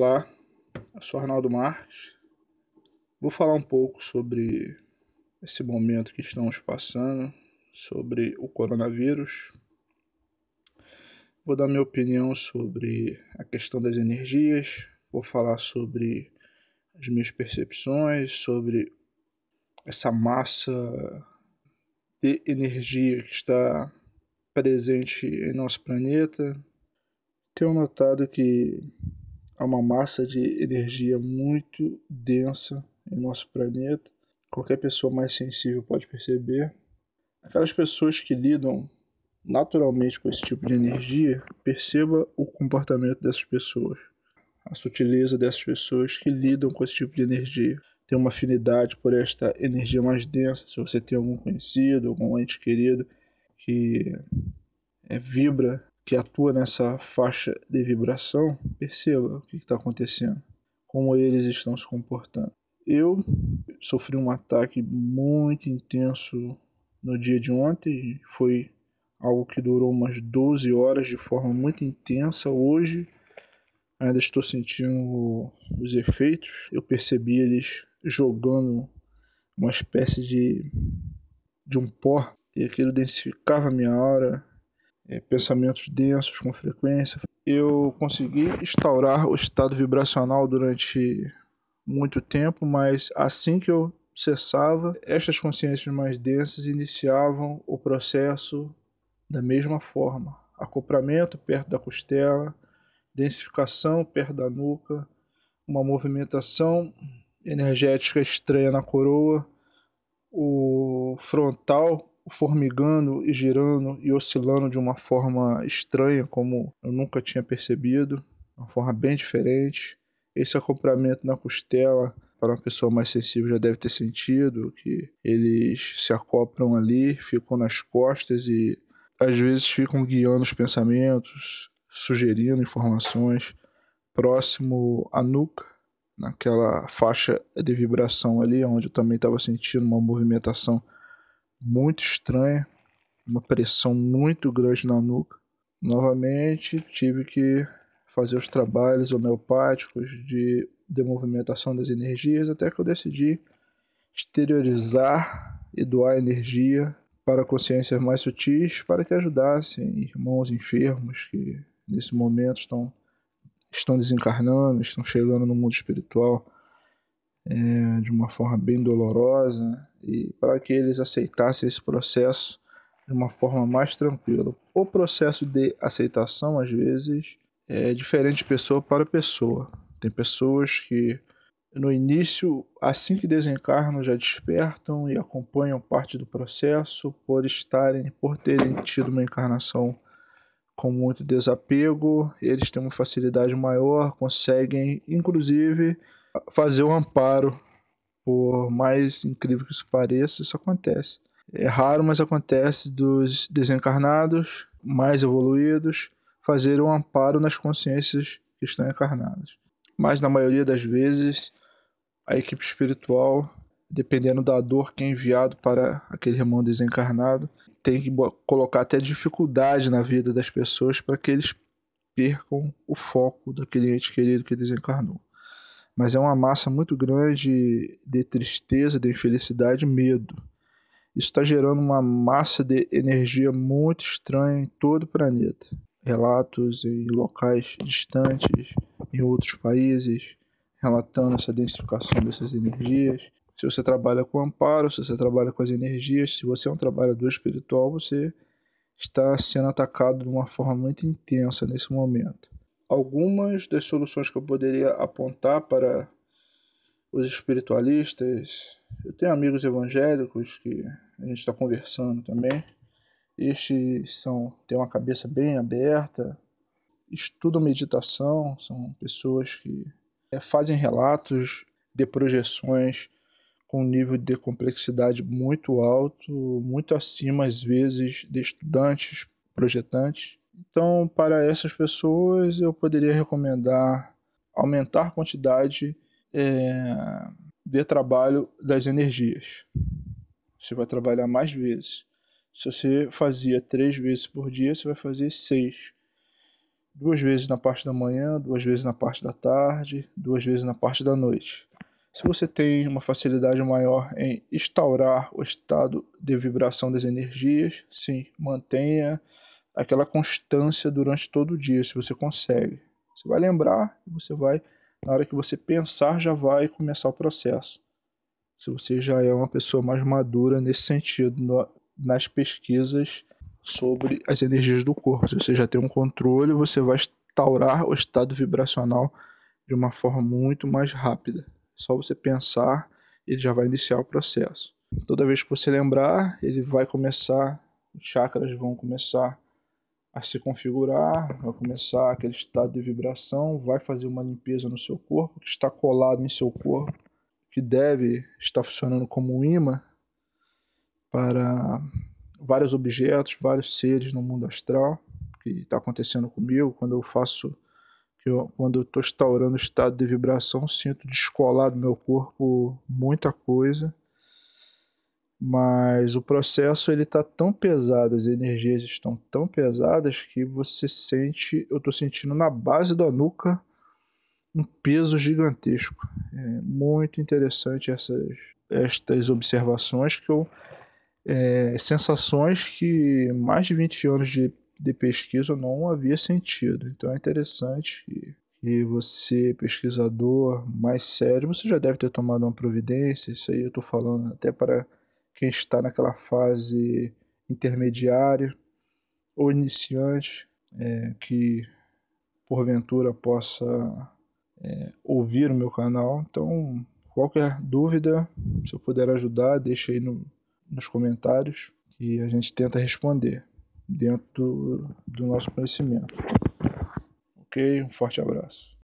Olá, eu sou Arnaldo Marques. Vou falar um pouco sobre esse momento que estamos passando, sobre o coronavírus. Vou dar minha opinião sobre a questão das energias, vou falar sobre as minhas percepções, sobre essa massa de energia que está presente em nosso planeta. Tenho notado que Há uma massa de energia muito densa em nosso planeta. Qualquer pessoa mais sensível pode perceber. Aquelas pessoas que lidam naturalmente com esse tipo de energia, perceba o comportamento dessas pessoas, a sutileza dessas pessoas que lidam com esse tipo de energia. Tem uma afinidade por esta energia mais densa. Se você tem algum conhecido, algum ente querido que é, vibra que atua nessa faixa de vibração perceba o que está acontecendo, como eles estão se comportando. Eu sofri um ataque muito intenso no dia de ontem, foi algo que durou umas 12 horas de forma muito intensa. Hoje ainda estou sentindo os efeitos, eu percebi eles jogando uma espécie de, de um pó e aquilo densificava minha aura é, pensamentos densos com frequência. Eu consegui instaurar o estado vibracional durante muito tempo, mas assim que eu cessava, estas consciências mais densas iniciavam o processo da mesma forma: acoplamento perto da costela, densificação perto da nuca, uma movimentação energética estranha na coroa, o frontal formigando e girando e oscilando de uma forma estranha, como eu nunca tinha percebido, uma forma bem diferente. Esse acoplamento na costela, para uma pessoa mais sensível, já deve ter sentido, que eles se acoplam ali, ficam nas costas e às vezes ficam guiando os pensamentos, sugerindo informações próximo à nuca, naquela faixa de vibração ali, onde eu também estava sentindo uma movimentação muito estranha, uma pressão muito grande na nuca. Novamente tive que fazer os trabalhos homeopáticos de demovimentação das energias até que eu decidi exteriorizar e doar energia para consciências mais sutis para que ajudassem irmãos enfermos que nesse momento estão estão desencarnando, estão chegando no mundo espiritual é, de uma forma bem dolorosa e para que eles aceitassem esse processo de uma forma mais tranquila. O processo de aceitação, às vezes, é diferente de pessoa para pessoa. Tem pessoas que, no início, assim que desencarnam, já despertam e acompanham parte do processo por estarem, por terem tido uma encarnação com muito desapego, eles têm uma facilidade maior, conseguem, inclusive, fazer o um amparo por mais incrível que isso pareça, isso acontece. É raro, mas acontece dos desencarnados, mais evoluídos, fazer um amparo nas consciências que estão encarnadas. Mas na maioria das vezes, a equipe espiritual, dependendo da dor que é enviado para aquele irmão desencarnado, tem que colocar até dificuldade na vida das pessoas para que eles percam o foco daquele ente querido que desencarnou mas é uma massa muito grande de tristeza, de infelicidade e medo. Isso está gerando uma massa de energia muito estranha em todo o planeta. Relatos em locais distantes, em outros países, relatando essa densificação dessas energias. Se você trabalha com amparo, se você trabalha com as energias, se você é um trabalhador espiritual, você está sendo atacado de uma forma muito intensa nesse momento algumas das soluções que eu poderia apontar para os espiritualistas. Eu tenho amigos evangélicos que a gente está conversando também. Estes são têm uma cabeça bem aberta, estudam meditação, são pessoas que é, fazem relatos de projeções com um nível de complexidade muito alto, muito acima às vezes de estudantes projetantes então, para essas pessoas, eu poderia recomendar aumentar a quantidade é, de trabalho das energias. Você vai trabalhar mais vezes. Se você fazia três vezes por dia, você vai fazer seis. Duas vezes na parte da manhã, duas vezes na parte da tarde, duas vezes na parte da noite. Se você tem uma facilidade maior em instaurar o estado de vibração das energias, sim, mantenha aquela constância durante todo o dia, se você consegue. Você vai lembrar e você vai, na hora que você pensar, já vai começar o processo. Se você já é uma pessoa mais madura nesse sentido, no, nas pesquisas sobre as energias do corpo, se você já tem um controle, você vai instaurar o estado vibracional de uma forma muito mais rápida. Só você pensar, ele já vai iniciar o processo. Toda vez que você lembrar, ele vai começar, os chakras vão começar a se configurar, vai começar aquele estado de vibração, vai fazer uma limpeza no seu corpo, que está colado em seu corpo, que deve estar funcionando como um imã para vários objetos, vários seres no mundo astral, que está acontecendo comigo quando eu faço que eu, quando eu estou instaurando o estado de vibração, sinto descolar do meu corpo muita coisa mas o processo ele está tão pesado, as energias estão tão pesadas que você sente, eu estou sentindo na base da nuca um peso gigantesco. É muito interessante essas estas observações que eu é, sensações que mais de 20 anos de, de pesquisa eu não havia sentido. Então é interessante que, que você, pesquisador mais sério, você já deve ter tomado uma providência. Isso aí eu estou falando até para quem está naquela fase intermediária ou iniciante é, que porventura possa é, ouvir o meu canal. Então, qualquer dúvida, se eu puder ajudar, deixe aí no, nos comentários que a gente tenta responder dentro do, do nosso conhecimento. Ok? Um forte abraço.